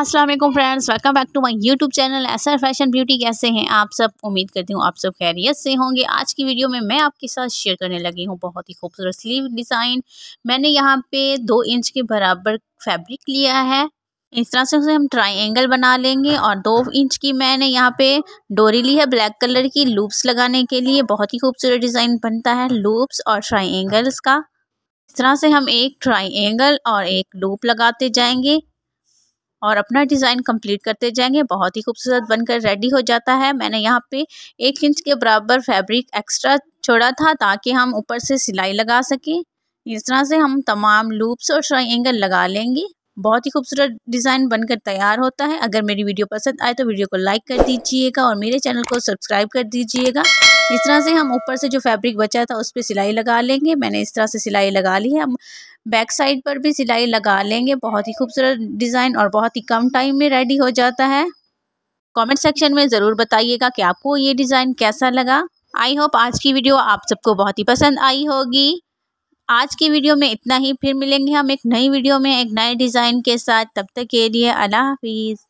अस्सलाम वालेकुम friends welcome back to my YouTube channel ऐसा फैशन ब्यूटी कैसे हैं आप सब उम्मीद करती हूँ आप सब खैरियत से होंगे आज की वीडियो में मैं आपके साथ शेयर करने लगी हूँ बहुत ही खूबसूरत स्लीव डिज़ाइन मैंने यहाँ पे दो इंच के बराबर फैब्रिक लिया है इस तरह से उसे हम ट्राइंगल बना लेंगे और दो इंच की मैंने यहाँ पे डोरी ली है ब्लैक कलर की लूप्स लगाने के लिए बहुत ही खूबसूरत डिज़ाइन बनता है लूप्स और ट्राइंगल्स का इस तरह से हम एक ट्राइंगल और एक लूप लगाते जाएंगे और अपना डिज़ाइन कंप्लीट करते जाएंगे बहुत ही खूबसूरत बनकर रेडी हो जाता है मैंने यहाँ पे एक इंच के बराबर फैब्रिक एक्स्ट्रा छोड़ा था ताकि हम ऊपर से सिलाई लगा सकें इस तरह से हम तमाम लूप्स और ट्राइंगल लगा लेंगे बहुत ही खूबसूरत डिज़ाइन बनकर तैयार होता है अगर मेरी वीडियो पसंद आए तो वीडियो को लाइक कर दीजिएगा और मेरे चैनल को सब्सक्राइब कर दीजिएगा इस तरह से हम ऊपर से जो फैब्रिक बचा था उस पर सिलाई लगा लेंगे मैंने इस तरह से सिलाई लगा ली है हम बैक साइड पर भी सिलाई लगा लेंगे बहुत ही खूबसूरत डिज़ाइन और बहुत ही कम टाइम में रेडी हो जाता है कमेंट सेक्शन में ज़रूर बताइएगा कि आपको ये डिज़ाइन कैसा लगा आई होप आज की वीडियो आप सबको बहुत ही पसंद आई होगी आज की वीडियो में इतना ही फिर मिलेंगे हम एक नई वीडियो में एक नए डिज़ाइन के साथ तब तक के लिए अल्लाह हाफिज़